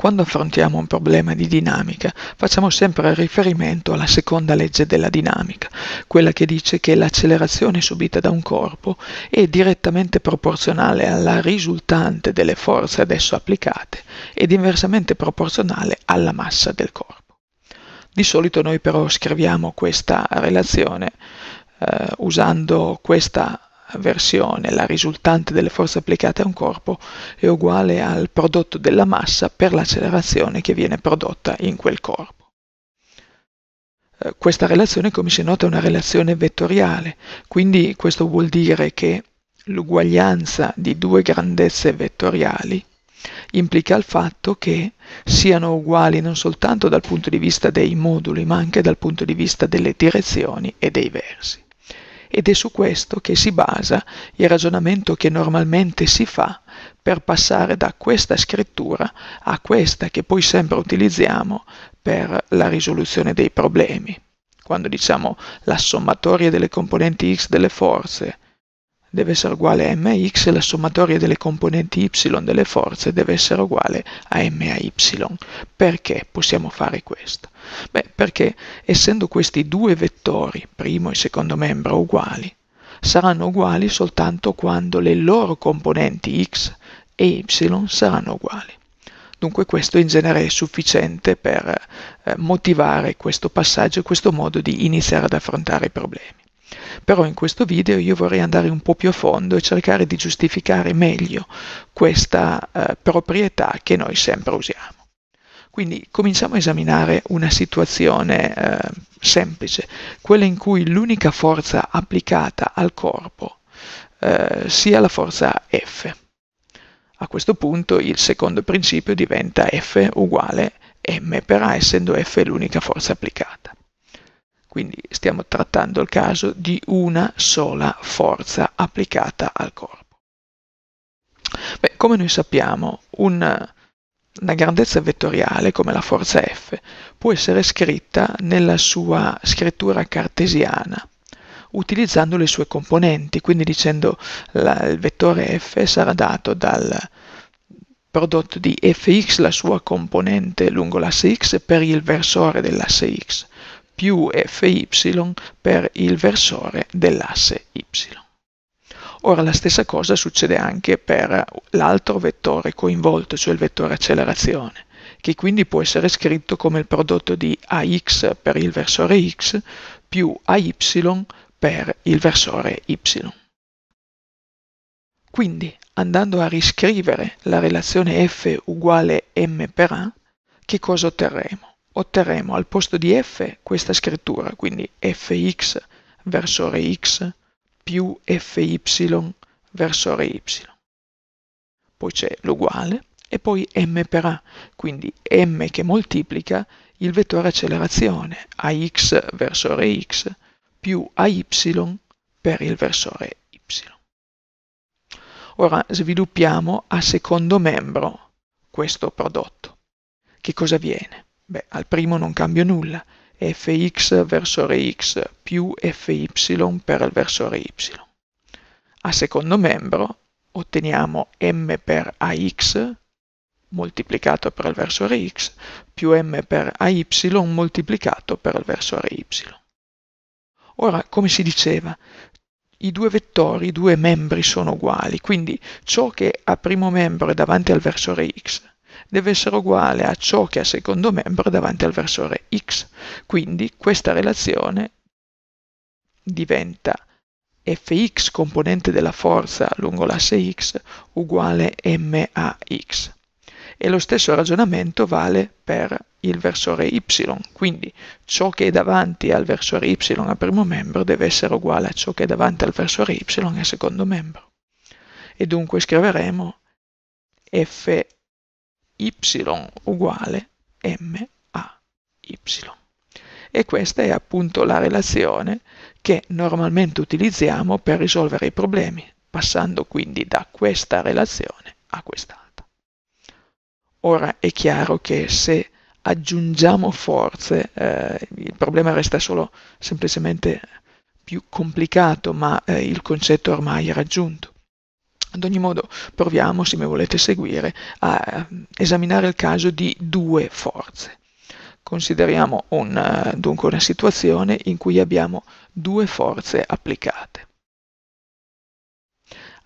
Quando affrontiamo un problema di dinamica, facciamo sempre riferimento alla seconda legge della dinamica, quella che dice che l'accelerazione subita da un corpo è direttamente proporzionale alla risultante delle forze ad esso applicate ed inversamente proporzionale alla massa del corpo. Di solito noi però scriviamo questa relazione eh, usando questa versione la risultante delle forze applicate a un corpo è uguale al prodotto della massa per l'accelerazione che viene prodotta in quel corpo. Eh, questa relazione, come si nota, è una relazione vettoriale, quindi questo vuol dire che l'uguaglianza di due grandezze vettoriali implica il fatto che siano uguali non soltanto dal punto di vista dei moduli, ma anche dal punto di vista delle direzioni e dei versi ed è su questo che si basa il ragionamento che normalmente si fa per passare da questa scrittura a questa che poi sempre utilizziamo per la risoluzione dei problemi. Quando diciamo la sommatoria delle componenti x delle forze deve essere uguale a mx e la sommatoria delle componenti y delle forze deve essere uguale a may. Perché possiamo fare questo? Beh, perché essendo questi due vettori, primo e secondo membro, uguali, saranno uguali soltanto quando le loro componenti x e y saranno uguali. Dunque questo in genere è sufficiente per eh, motivare questo passaggio e questo modo di iniziare ad affrontare i problemi però in questo video io vorrei andare un po' più a fondo e cercare di giustificare meglio questa eh, proprietà che noi sempre usiamo. Quindi cominciamo a esaminare una situazione eh, semplice, quella in cui l'unica forza applicata al corpo eh, sia la forza F. A questo punto il secondo principio diventa F uguale m per A essendo F l'unica forza applicata. Quindi stiamo trattando il caso di una sola forza applicata al corpo. Beh, come noi sappiamo, una, una grandezza vettoriale come la forza F può essere scritta nella sua scrittura cartesiana utilizzando le sue componenti, quindi dicendo la, il vettore F sarà dato dal prodotto di Fx, la sua componente lungo l'asse x, per il versore dell'asse x più fy per il versore dell'asse y. Ora la stessa cosa succede anche per l'altro vettore coinvolto, cioè il vettore accelerazione, che quindi può essere scritto come il prodotto di ax per il versore x più ay per il versore y. Quindi, andando a riscrivere la relazione f uguale m per a, che cosa otterremo? otterremo al posto di f questa scrittura, quindi fx versore x più fy versore y. Poi c'è l'uguale e poi m per a, quindi m che moltiplica il vettore accelerazione ax versore x più ay per il versore y. Ora sviluppiamo a secondo membro questo prodotto. Che cosa avviene? Beh, al primo non cambio nulla, fx verso ore x più fy per il verso ore y. Al secondo membro otteniamo m per ax moltiplicato per il verso ore x più m per ay moltiplicato per il verso ore y. Ora, come si diceva, i due vettori, i due membri sono uguali, quindi ciò che a primo membro è davanti al verso ore x deve essere uguale a ciò che ha secondo membro davanti al versore x. Quindi questa relazione diventa fx componente della forza lungo l'asse x uguale max. E lo stesso ragionamento vale per il versore y, quindi ciò che è davanti al versore y a primo membro deve essere uguale a ciò che è davanti al versore y a secondo membro. E dunque scriveremo f y uguale m a y. E questa è appunto la relazione che normalmente utilizziamo per risolvere i problemi, passando quindi da questa relazione a quest'altra. Ora è chiaro che se aggiungiamo forze, eh, il problema resta solo semplicemente più complicato, ma eh, il concetto ormai è raggiunto. Ad ogni modo proviamo, se mi volete seguire, a eh, esaminare il caso di due forze. Consideriamo un, eh, dunque una situazione in cui abbiamo due forze applicate.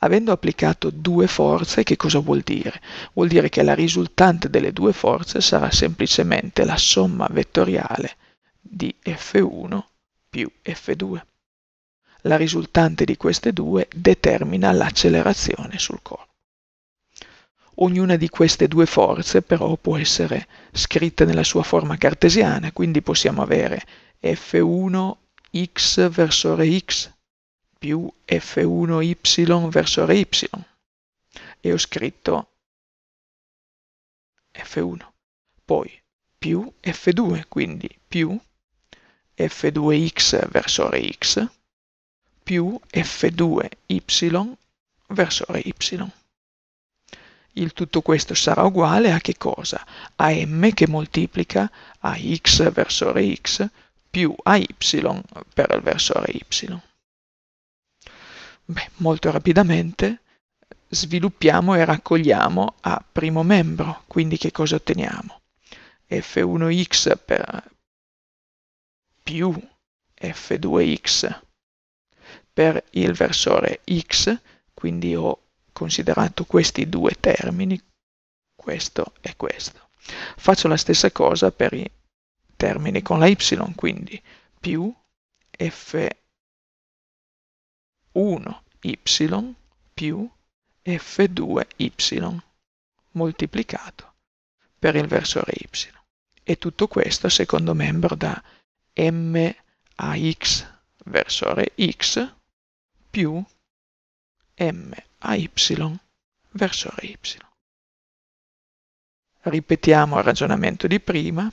Avendo applicato due forze, che cosa vuol dire? Vuol dire che la risultante delle due forze sarà semplicemente la somma vettoriale di F1 più F2. La risultante di queste due determina l'accelerazione sul corpo. Ognuna di queste due forze però può essere scritta nella sua forma cartesiana, quindi possiamo avere F1x versore x più F1y versore y. E ho scritto F1, poi più F2, quindi più F2x versore x più f2y versore y. Il tutto questo sarà uguale a che cosa? A m che moltiplica a x versore x più a y per il versore y. Beh, molto rapidamente sviluppiamo e raccogliamo a primo membro, quindi che cosa otteniamo? f1x per più f2x per il versore x, quindi ho considerato questi due termini, questo e questo. Faccio la stessa cosa per i termini con la y, quindi più f1y più f2y moltiplicato per il versore y. E tutto questo secondo membro da m a x versore x più m a y verso ry. Ripetiamo il ragionamento di prima.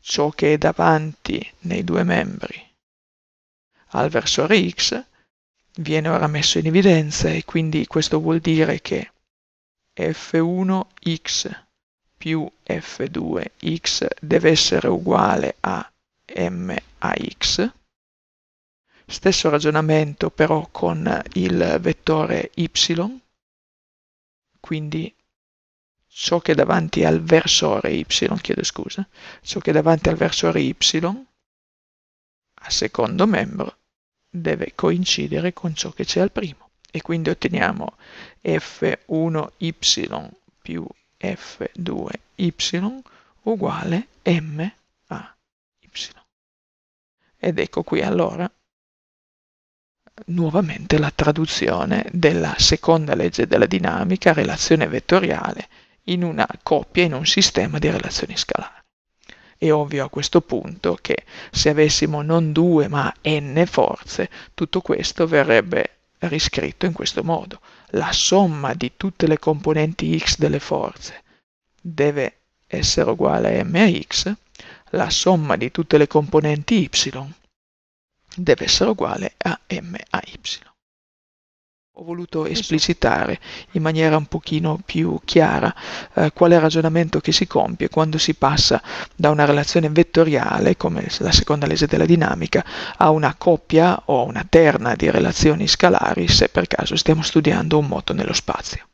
Ciò che è davanti nei due membri al versore x viene ora messo in evidenza e quindi questo vuol dire che f1x più f2x deve essere uguale a m a x Stesso ragionamento però con il vettore y, quindi ciò che è davanti al versore y, chiedo scusa, ciò che è davanti al versore y al secondo membro deve coincidere con ciò che c'è al primo e quindi otteniamo f1y più f2y uguale m a y. Ed ecco qui allora nuovamente la traduzione della seconda legge della dinamica, relazione vettoriale, in una coppia, in un sistema di relazioni scalari. È ovvio a questo punto che se avessimo non due ma n forze, tutto questo verrebbe riscritto in questo modo. La somma di tutte le componenti x delle forze deve essere uguale a mx, la somma di tutte le componenti y deve essere uguale a m a y. Ho voluto esplicitare in maniera un pochino più chiara eh, quale ragionamento che si compie quando si passa da una relazione vettoriale, come la seconda legge della dinamica, a una coppia o una terna di relazioni scalari se per caso stiamo studiando un moto nello spazio.